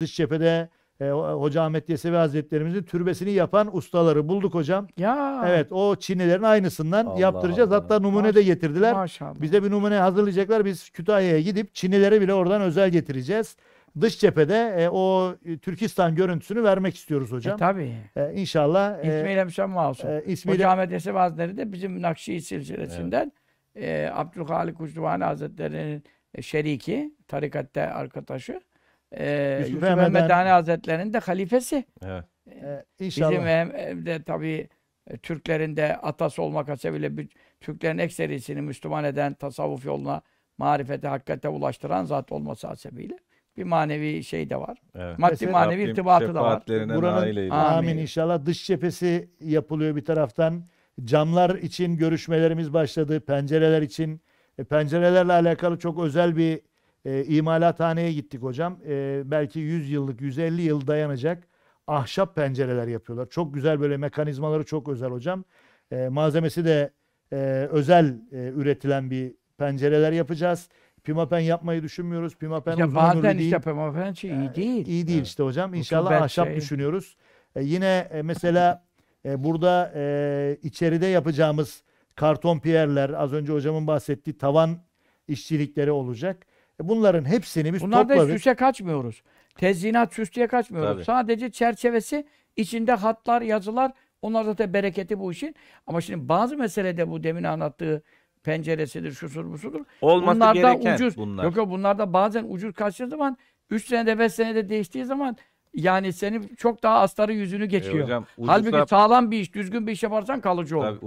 dış cephede e, Hoca Ahmet Yesevi Hazretlerimizin türbesini yapan ustaları bulduk hocam. Ya. Evet o Çinlilerin aynısından Allah yaptıracağız. Allah. Hatta numune Maş de getirdiler. Maşallah. Bize bir numune hazırlayacaklar. Biz Kütahya'ya gidip Çinlilere bile oradan özel getireceğiz. Dış cephede e, o Türkistan görüntüsünü vermek istiyoruz e, hocam. E, tabii. E, inşallah. E, İsmail olsun. Şey e, İsmail... Hoca Ahmet Yesevi Hazretleri de bizim Nakşi silsilesinden evet. e, Abdülhalik Kuşluvani Hazretleri'nin e, şeriki, tarikatte arkadaşı e, Yusuf Mehmet, Mehmet Hani Hazretleri'nin de halifesi. Evet. E, Bizim hem de tabii e, Türklerin de atası olmak hasebiyle Türklerin ekserisini Müslüman eden tasavvuf yoluna marifete, hakikate ulaştıran zat olması hasebiyle bir manevi şey de var. Evet. Maddi Mesela, manevi Rabbim irtibatı da var. Buranın, amin, amin inşallah. Dış cephesi yapılıyor bir taraftan. Camlar için görüşmelerimiz başladı. Pencereler için. E, pencerelerle alakalı çok özel bir e, imalathaneye gittik hocam. E, belki 100 yıllık, 150 yıl dayanacak ahşap pencereler yapıyorlar. Çok güzel böyle mekanizmaları çok özel hocam. E, malzemesi de e, özel e, üretilen bir pencereler yapacağız. Pimapen yapmayı düşünmüyoruz. Pimapen işte uzman bazen değil. işte pimapen şey iyi değil. Ee, iyi değil evet. işte hocam. İnşallah Çünkü ahşap şey... düşünüyoruz. Ee, yine e, mesela e, burada e, içeride yapacağımız karton piyerler, az önce hocamın bahsettiği tavan işçilikleri olacak. E, bunların hepsini biz Bunlarda topladık. Bunlarda süse kaçmıyoruz. Tezyinat süs kaçmıyoruz. Tabii. Sadece çerçevesi içinde hatlar, yazılar. Onlar zaten bereketi bu işin. Ama şimdi bazı meselede bu demin anlattığı penceresidir, şusur busudur. Olması bunlarda gereken ucuz, bunlar. Yok yok bunlarda bazen ucuz kaçtığı zaman 3 senede 5 senede değiştiği zaman yani senin çok daha astarı yüzünü geçiyor. E hocam, ucuzda... Halbuki sağlam bir iş, düzgün bir iş yaparsan kalıcı olur. Tabii.